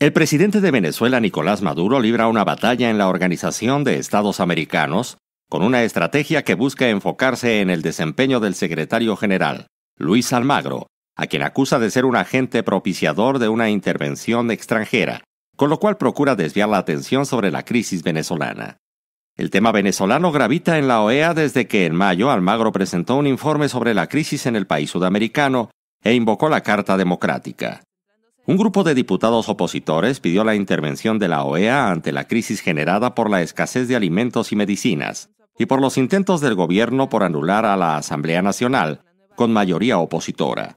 El presidente de Venezuela, Nicolás Maduro, libra una batalla en la Organización de Estados Americanos con una estrategia que busca enfocarse en el desempeño del secretario general, Luis Almagro, a quien acusa de ser un agente propiciador de una intervención extranjera, con lo cual procura desviar la atención sobre la crisis venezolana. El tema venezolano gravita en la OEA desde que en mayo Almagro presentó un informe sobre la crisis en el país sudamericano e invocó la Carta Democrática. Un grupo de diputados opositores pidió la intervención de la OEA ante la crisis generada por la escasez de alimentos y medicinas y por los intentos del gobierno por anular a la Asamblea Nacional con mayoría opositora.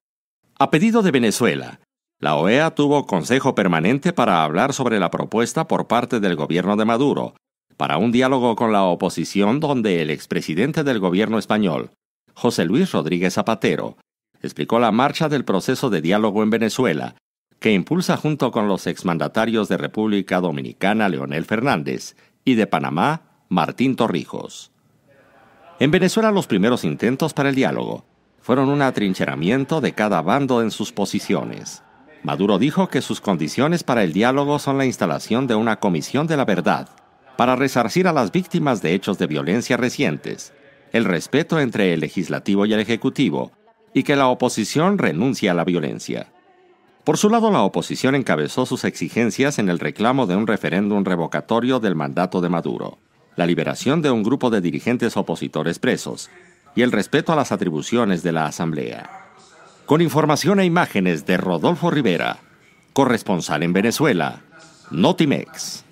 A pedido de Venezuela, la OEA tuvo consejo permanente para hablar sobre la propuesta por parte del gobierno de Maduro para un diálogo con la oposición donde el expresidente del gobierno español, José Luis Rodríguez Zapatero, explicó la marcha del proceso de diálogo en Venezuela que impulsa junto con los exmandatarios de República Dominicana Leonel Fernández y de Panamá Martín Torrijos. En Venezuela los primeros intentos para el diálogo fueron un atrincheramiento de cada bando en sus posiciones. Maduro dijo que sus condiciones para el diálogo son la instalación de una comisión de la verdad para resarcir a las víctimas de hechos de violencia recientes, el respeto entre el legislativo y el ejecutivo, y que la oposición renuncie a la violencia. Por su lado, la oposición encabezó sus exigencias en el reclamo de un referéndum revocatorio del mandato de Maduro, la liberación de un grupo de dirigentes opositores presos y el respeto a las atribuciones de la Asamblea. Con información e imágenes de Rodolfo Rivera, corresponsal en Venezuela, Notimex.